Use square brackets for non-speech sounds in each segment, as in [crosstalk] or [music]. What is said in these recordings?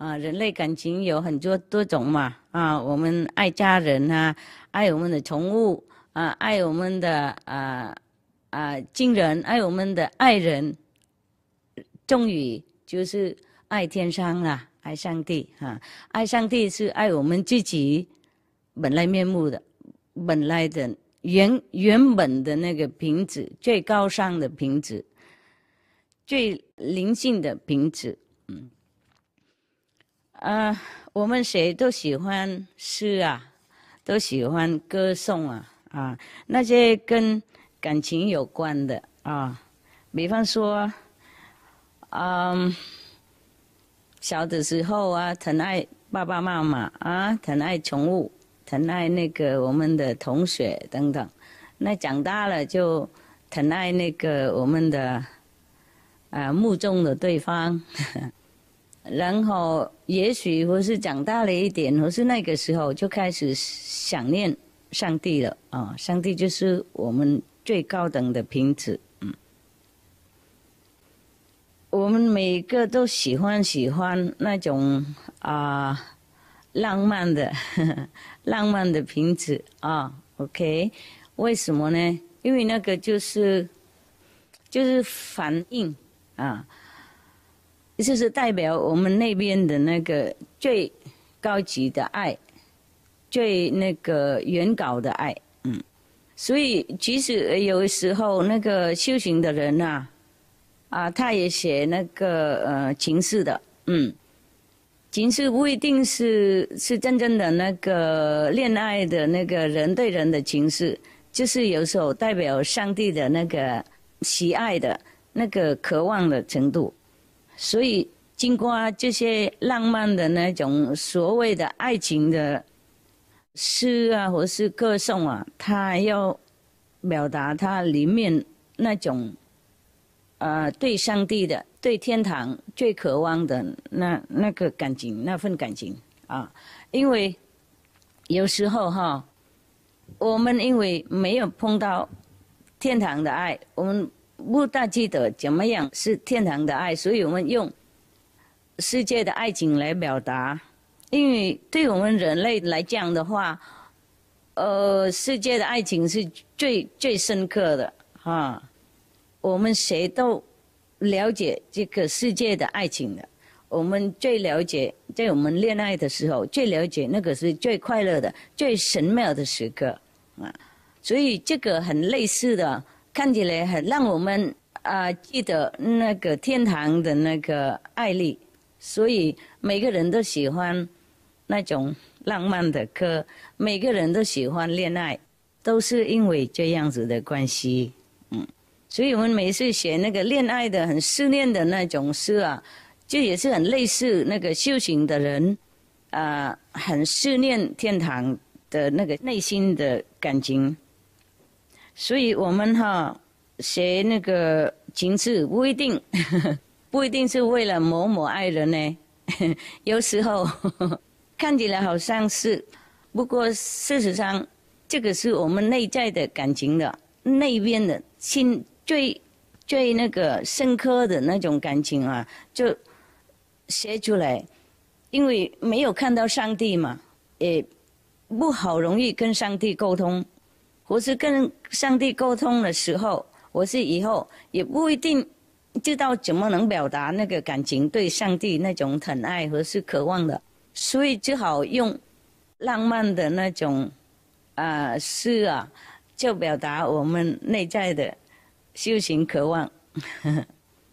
啊，人类感情有很多多种嘛。啊，我们爱家人啊，爱我们的宠物啊，爱我们的啊啊亲人，爱我们的爱人。终于就是爱天上了，爱上帝啊，爱上帝是爱我们自己本来面目的、本来的原原本的那个品质，最高尚的品质，最灵性的品质，嗯。啊，我们谁都喜欢诗啊，都喜欢歌颂啊，啊，那些跟感情有关的啊，比方说，嗯，小的时候啊，疼爱爸爸妈妈啊，疼爱宠物，疼爱那个我们的同学等等，那长大了就疼爱那个我们的，啊，目中的对方。然后，也许或是长大了一点，或是那个时候就开始想念上帝了啊！上帝就是我们最高等的瓶子，嗯。我们每个都喜欢喜欢那种啊浪漫的 [laughs] 浪漫的瓶子啊。OK，为什么呢？因为那个就是就是反应啊。就是代表我们那边的那个最高级的爱，最那个原稿的爱，嗯。所以，即使有时候那个修行的人呐，啊，他也写那个呃情事的，嗯。情事不一定是是真正的那个恋爱的那个人对人的情事，就是有时候代表上帝的那个喜爱的那个渴望的程度。所以，经过这些浪漫的那种所谓的爱情的诗啊，或是歌颂啊，他要表达他里面那种呃对上帝的、对天堂最渴望的那那个感情、那份感情啊。因为有时候哈，我们因为没有碰到天堂的爱，我们。不大记得怎么样是天堂的爱，所以我们用世界的爱情来表达，因为对我们人类来讲的话，呃，世界的爱情是最最深刻的啊。我们谁都了解这个世界的爱情的，我们最了解，在我们恋爱的时候，最了解那个是最快乐的、最神妙的时刻啊。所以这个很类似的。看起来很让我们啊记得那个天堂的那个爱丽，所以每个人都喜欢那种浪漫的歌，每个人都喜欢恋爱，都是因为这样子的关系，嗯，所以我们每次写那个恋爱的、很思念的那种诗啊，就也是很类似那个修行的人，啊，很思念天堂的那个内心的感情。所以我们哈写那个情字，不一定 [laughs] 不一定是为了某某爱人呢。[laughs] 有时候 [laughs] 看起来好像是，不过事实上，这个是我们内在的感情的内边的心最最那个深刻的那种感情啊，就写出来，因为没有看到上帝嘛，也不好容易跟上帝沟通。我是跟上帝沟通的时候，我是以后也不一定知道怎么能表达那个感情，对上帝那种疼爱和是渴望的，所以只好用浪漫的那种，啊诗啊，就表达我们内在的修行渴望。[laughs]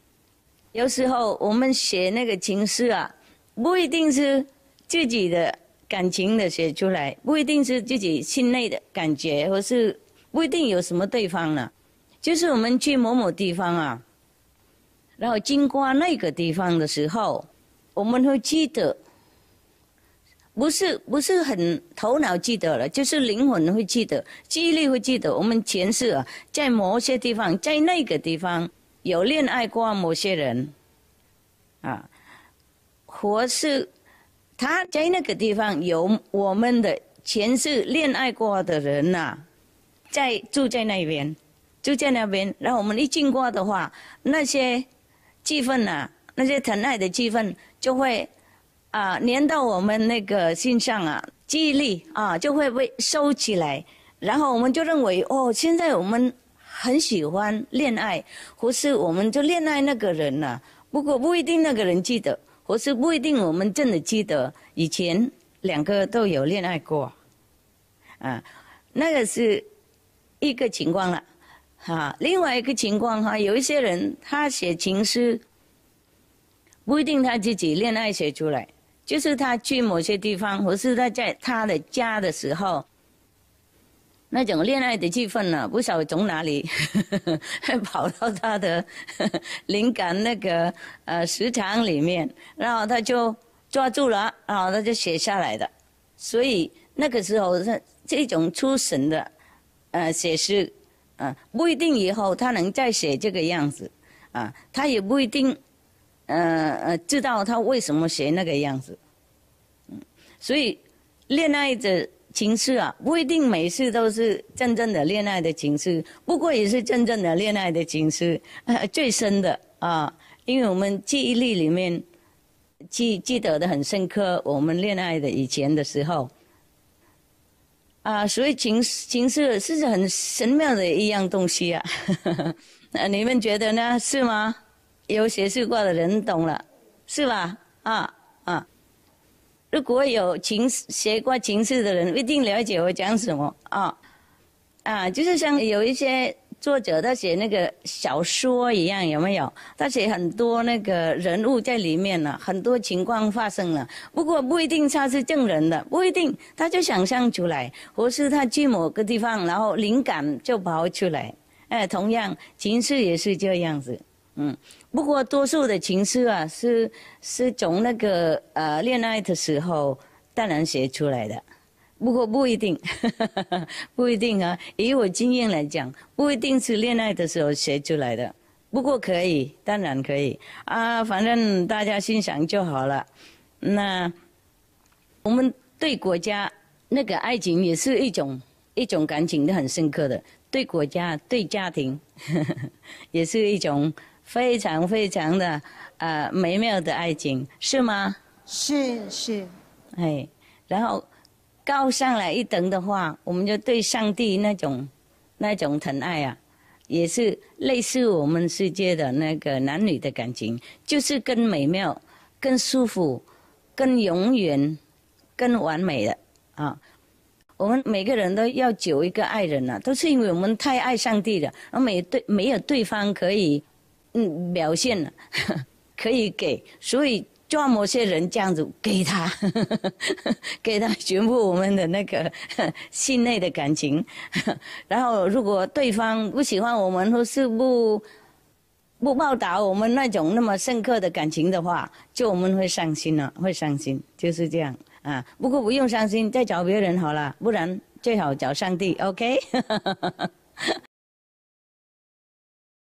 有时候我们写那个情诗啊，不一定是自己的。感情的写出来，不一定是自己心内的感觉，或是不一定有什么对方了，就是我们去某某地方啊，然后经过那个地方的时候，我们会记得，不是不是很头脑记得了，就是灵魂会记得，记忆力会记得，我们前世在某些地方，在那个地方有恋爱过某些人，啊，或是。他在那个地方有我们的前世恋爱过的人呐，在住在那边，就在那边。然后我们一经过的话，那些气氛呐，那些疼爱的气氛就会啊，粘到我们那个心上啊，记忆力啊就会被收起来。然后我们就认为哦，现在我们很喜欢恋爱，或是我们就恋爱那个人呐。不过不一定那个人记得。我是不一定，我们真的记得以前两个都有恋爱过，啊，那个是一个情况了，哈，另外一个情况哈，有一些人他写情诗，不一定他自己恋爱写出来，就是他去某些地方，或是他在他的家的时候。那种恋爱的气氛呢，不晓得从哪里 [laughs] 跑到他的灵感那个呃时长里面，然后他就抓住了啊，他就写下来的。所以那个时候是这种出神的呃写诗，啊不一定以后他能再写这个样子啊，他也不一定呃呃知道他为什么写那个样子，嗯，所以恋爱的。情绪啊，不一定每次都是真正的恋爱的情绪，不过也是真正的恋爱的情事，[laughs] 最深的啊，因为我们记忆力里面记记得的很深刻，我们恋爱的以前的时候啊，所以情情绪是很神妙的一样东西 [laughs] 啊，你们觉得呢？是吗？有学习过的人懂了，是吧？啊啊。如果有情学过情事的人，一定了解我讲什么啊啊！就是像有一些作者他写那个小说一样，有没有？他写很多那个人物在里面了，很多情况发生了。不过不一定他是证人的，不一定他就想象出来。或是他去某个地方，然后灵感就跑出来。哎，同样情事也是这样子。嗯，不过多数的情诗啊，是是从那个呃恋爱的时候当然写出来的，不过不一定，[laughs] 不一定啊。以我经验来讲，不一定是恋爱的时候写出来的，不过可以，当然可以啊。反正大家欣赏就好了。那我们对国家那个爱情也是一种一种感情，都很深刻的。对国家、对家庭，[laughs] 也是一种。非常非常的呃美妙的爱情是吗？是是，哎，然后高上来一等的话，我们就对上帝那种那种疼爱啊，也是类似我们世界的那个男女的感情，就是更美妙、更舒服、更永远、更完美的啊。我们每个人都要求一个爱人啊，都是因为我们太爱上帝了，而没对没有对方可以。表现了，[laughs] 可以给，所以这么些人这样子给他，[laughs] 给他全部我们的那个 [laughs] 心内的感情。然后如果对方不喜欢我们或是不不报答我们那种那么深刻的感情的话，就我们会伤心了，会伤心，就是这样啊。不过不用伤心，再找别人好了，不然最好找上帝。OK。